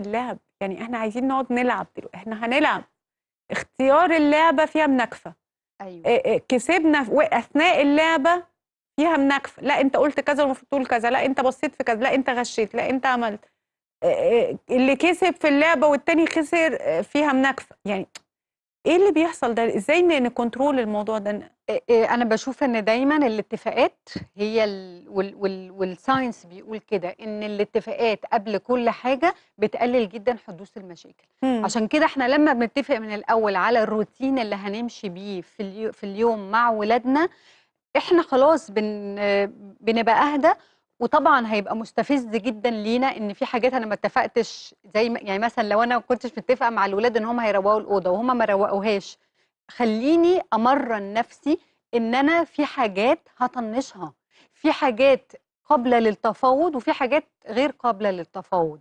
في اللعب يعني احنا عايزين نقعد نلعب دلوقتي احنا هنلعب اختيار اللعبه فيها مناكفه ايوه اه, آه، كسبنا اثناء اللعبه فيها مناكفه لا انت قلت كذا المفروض تقول كذا لا انت بصيت في كذا لا انت غشيت لا انت عملت آه، آه، اللي كسب في اللعبه والتاني خسر فيها مناكفه يعني ايه اللي بيحصل ده ازاي نكنترول الموضوع ده انا بشوف ان دايما الاتفاقات هي ال وال وال والساينس بيقول كده ان الاتفاقات قبل كل حاجه بتقلل جدا حدوث المشاكل مم. عشان كده احنا لما بنتفق من الاول على الروتين اللي هنمشي بيه في, اليو في اليوم مع ولادنا احنا خلاص بن بنبقى اهدى وطبعا هيبقى مستفز جدا لينا ان في حاجات انا ما اتفقتش زي ما يعني مثلا لو انا ما كنتش متفقه مع الولاد ان هم هيروقوا الاوضه وهم ما روقوهاش خليني امرن نفسي ان انا في حاجات هطنشها في حاجات قابله للتفاوض وفي حاجات غير قابله للتفاوض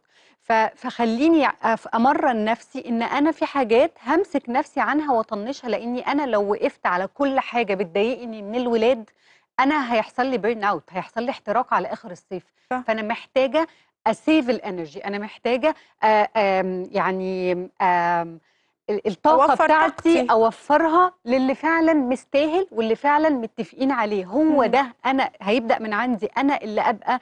فخليني امرن نفسي ان انا في حاجات همسك نفسي عنها واطنشها لاني انا لو وقفت على كل حاجه بتضايقني من الولاد انا هيحصل لي بيرن اوت هيحصل لي احتراق على اخر الصيف فانا محتاجه اسيف الانرجي انا محتاجه آآ آآ يعني آآ الطاقه أوفر بتاعتي طاقتي. اوفرها للي فعلا مستاهل واللي فعلا متفقين عليه هو مم. ده انا هيبدا من عندي انا اللي ابقى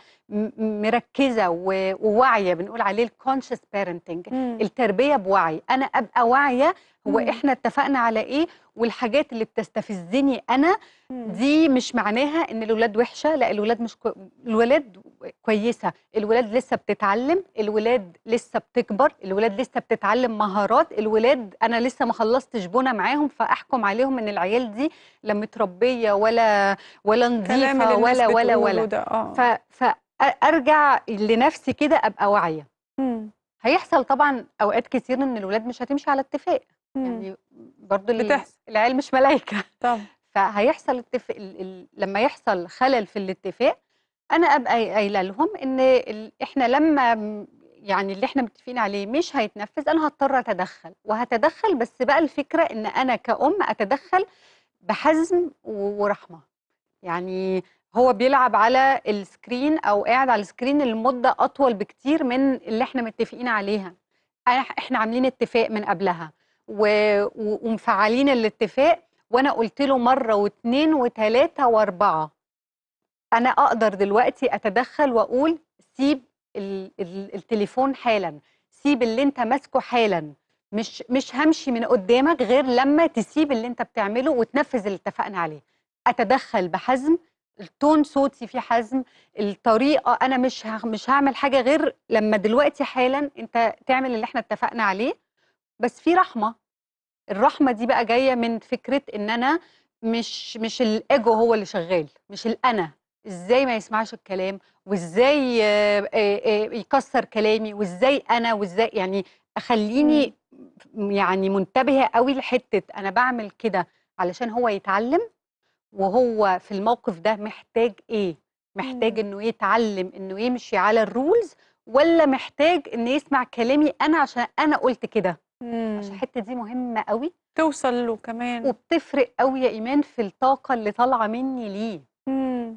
مركزه وواعيه بنقول عليه الكونشس بيرنتنج التربيه بوعي انا ابقى واعيه هو مم. احنا اتفقنا على ايه والحاجات اللي بتستفزني انا مم. دي مش معناها ان الولاد وحشه لا الولاد مش كو... الولاد كويسه الولاد لسه بتتعلم الولاد لسه بتكبر الولاد لسه بتتعلم مهارات الولاد انا لسه ما خلصتش بونه معاهم فاحكم عليهم ان العيال دي لا متربيه ولا ولا نظيفه ولا ولا ولا آه. ف فارجع لنفسي كده ابقى واعيه هيحصل طبعا اوقات كتير ان الولاد مش هتمشي على اتفاق يعني برضه العيال مش ملائكه طبعا فهيحصل اتفاق لما يحصل خلل في الاتفاق أنا أبقى قايلة لهم إن إحنا لمّا يعني اللي إحنا متفقين عليه مش هيتنفّذ، أنا هضطر أتدخّل، وهتدخل بس بقى الفكرة إن أنا كأم أتدخّل بحزم ورحمة، يعني هو بيلعب على السكرين أو قاعد على السكرين لمدة أطول بكتير من اللي إحنا متفقين عليها، إحنا عاملين اتفاق من قبلها و و ومفعّلين الاتفاق وأنا قُلت له مره واثنين وثلاثه واربعه انا اقدر دلوقتي اتدخل واقول سيب التليفون حالا سيب اللي انت ماسكه حالا مش مش همشي من قدامك غير لما تسيب اللي انت بتعمله وتنفذ اللي اتفقنا عليه اتدخل بحزم التون صوتي فيه حزم الطريقه انا مش مش هعمل حاجه غير لما دلوقتي حالا انت تعمل اللي احنا اتفقنا عليه بس في رحمه الرحمه دي بقى جايه من فكره ان انا مش مش الايجو هو اللي شغال مش الانا ازاي ما يسمعش الكلام وازاي آه، آه، يكسر كلامي وازاي انا وازاي يعني اخليني يعني منتبهه قوي لحته انا بعمل كده علشان هو يتعلم وهو في الموقف ده محتاج ايه محتاج انه يتعلم انه يمشي على الرولز ولا محتاج انه يسمع كلامي انا عشان انا قلت كده عشان الحته دي مهمه قوي توصل له كمان وبتفرق قوي يا ايمان في الطاقه اللي طالعه مني ليه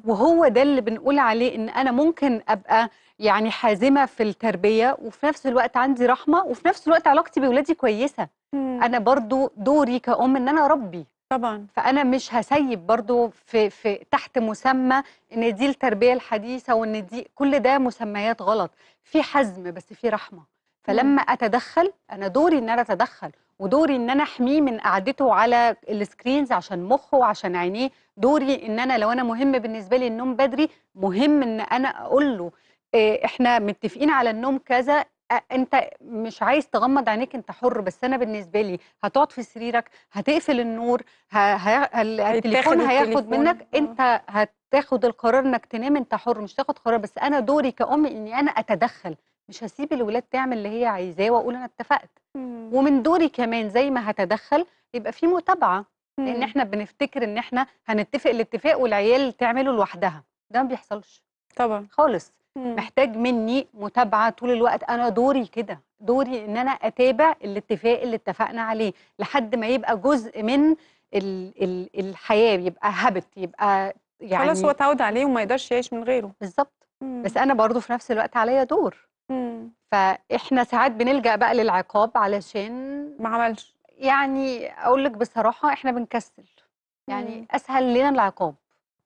وهو ده اللي بنقول عليه ان انا ممكن ابقى يعني حازمه في التربيه وفي نفس الوقت عندي رحمه وفي نفس الوقت علاقتي باولادي كويسه مم. انا برضو دوري كأم ان انا اربي طبعا فانا مش هسيب برضو في, في تحت مسمى ان دي التربيه الحديثه وان دي كل ده مسميات غلط في حزم بس في رحمه فلما اتدخل انا دوري ان انا اتدخل ودوري ان انا احميه من قعدته على السكرينز عشان مخه وعشان عينيه دوري ان انا لو انا مهم بالنسبه لي النوم بدري مهم ان انا اقول له إيه احنا متفقين على النوم كذا آه، انت مش عايز تغمض عينيك انت حر بس انا بالنسبه لي هتقعد في سريرك هتقفل النور ه... ه... التليفون هياخد منك آه. انت هتاخد القرار انك تنام انت حر مش تاخد قرار بس انا دوري كأم اني انا اتدخل مش هسيب الولاد تعمل اللي هي عايزاه واقول انا اتفقت مم. ومن دوري كمان زي ما هتدخل يبقى في متابعه مم. لان احنا بنفتكر ان احنا هنتفق الاتفاق والعيال تعمله لوحدها ده ما بيحصلش طبعا خالص مم. محتاج مني متابعه طول الوقت انا دوري كده دوري ان انا اتابع الاتفاق اللي اتفقنا عليه لحد ما يبقى جزء من ال ال الحياه يبقى هابت يبقى يعني خلاص هو يعني اتعود عليه وما يقدرش يعيش من غيره بالظبط بس انا برضو في نفس الوقت عليا دور فاحنا ساعات بنلجا بقى للعقاب علشان ما عملش يعني اقول لك بصراحه احنا بنكسل يعني مم. اسهل لنا العقاب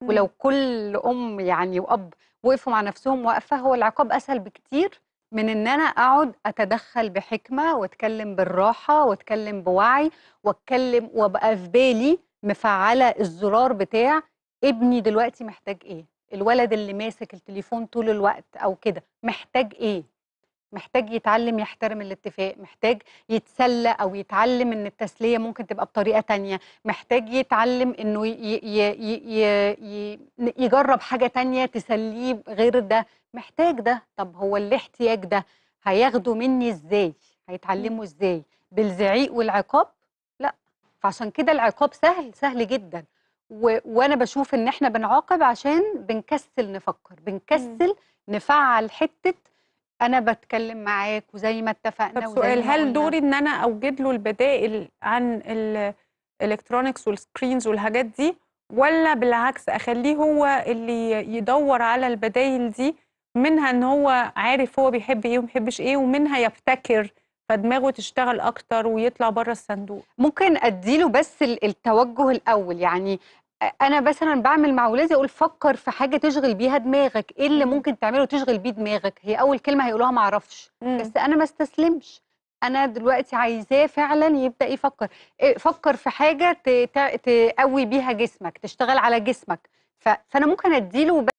مم. ولو كل ام يعني واب وقفوا مع نفسهم واقفه هو العقاب اسهل بكتير من ان انا اقعد اتدخل بحكمه واتكلم بالراحه واتكلم بوعي واتكلم وابقى في بالي مفعله الزرار بتاع ابني دلوقتي محتاج ايه الولد اللي ماسك التليفون طول الوقت او كده محتاج ايه محتاج يتعلم يحترم الاتفاق محتاج يتسلى او يتعلم ان التسليه ممكن تبقى بطريقه تانية محتاج يتعلم انه ي... ي... ي... يجرب حاجه تانية تسليه غير ده محتاج ده طب هو الاحتياج ده هياخده مني ازاي هيتعلمه ازاي بالزعيق والعقاب لا فعشان كده العقاب سهل سهل جدا و... وانا بشوف ان احنا بنعاقب عشان بنكسل نفكر بنكسل نفعل حته انا بتكلم معاك وزي ما اتفقنا طب سؤال هل دوري ان انا اوجد له البدائل عن الالكترونكس والسكرينز والحاجات دي ولا بالعكس اخليه هو اللي يدور على البدائل دي منها ان هو عارف هو بيحب ايه وما بيحبش ايه ومنها يبتكر فدماغه تشتغل اكتر ويطلع بره الصندوق ممكن اديله بس التوجه الاول يعني انا مثلا بعمل مع ولادي اقول فكر في حاجه تشغل بيها دماغك ايه اللي ممكن تعمله تشغل بيه دماغك هي اول كلمه هيقولوها ما اعرفش بس انا ما استسلمش انا دلوقتي عايزاه فعلا يبدا يفكر إيه، فكر في حاجه تقوي بيها جسمك تشتغل على جسمك فانا ممكن اديله